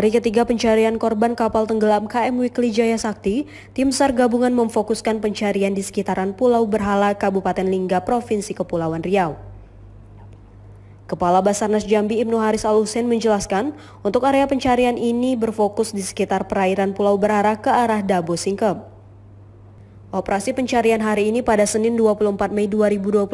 Hari ketiga pencarian korban kapal tenggelam KM Wikli Jaya Sakti, tim SAR gabungan memfokuskan pencarian di sekitaran Pulau Berhala, Kabupaten Lingga, Provinsi Kepulauan Riau. Kepala Basarnas Jambi Ibnu Haris Alusen menjelaskan, untuk area pencarian ini berfokus di sekitar perairan Pulau Berhala ke arah Dabo Singkep. Operasi pencarian hari ini pada Senin 24 Mei 2021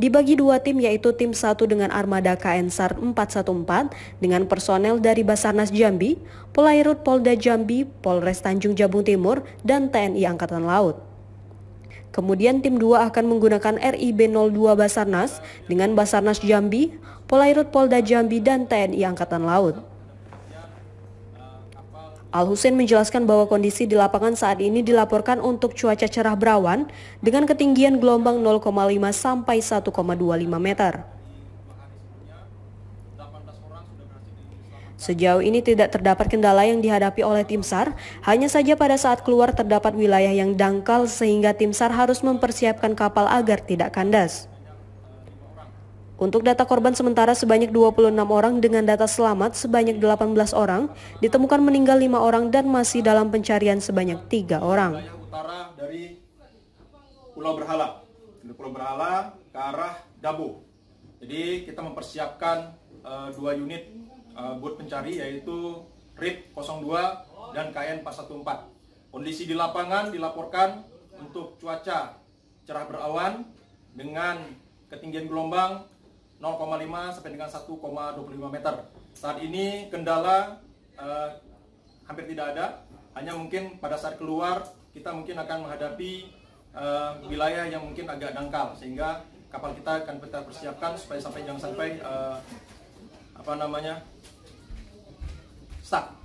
dibagi dua tim yaitu tim 1 dengan armada KN SAR 414 dengan personel dari Basarnas Jambi, Polairut Polda Jambi, Polres Tanjung Jabung Timur, dan TNI Angkatan Laut. Kemudian tim 2 akan menggunakan RIB 02 Basarnas dengan Basarnas Jambi, Polairut Polda Jambi, dan TNI Angkatan Laut. Al Husin menjelaskan bahwa kondisi di lapangan saat ini dilaporkan untuk cuaca cerah berawan dengan ketinggian gelombang 0,5 sampai 1,25 meter. Sejauh ini tidak terdapat kendala yang dihadapi oleh tim SAR, hanya saja pada saat keluar terdapat wilayah yang dangkal sehingga tim SAR harus mempersiapkan kapal agar tidak kandas. Untuk data korban sementara sebanyak 26 orang dengan data selamat sebanyak 18 orang, ditemukan meninggal 5 orang dan masih dalam pencarian sebanyak 3 orang. Utara dari Pulau Berhala, dari Pulau Berhala ke arah Dabo. Jadi kita mempersiapkan uh, dua unit uh, buat pencari yaitu RIP 02 dan KN 414. Kondisi di lapangan dilaporkan untuk cuaca cerah berawan dengan ketinggian gelombang 0,5 sampai dengan 1,25 meter. Saat ini kendala eh, hampir tidak ada, hanya mungkin pada saat keluar kita mungkin akan menghadapi eh, wilayah yang mungkin agak dangkal sehingga kapal kita akan kita persiapkan supaya sampai jangan sampai eh, apa namanya stuck.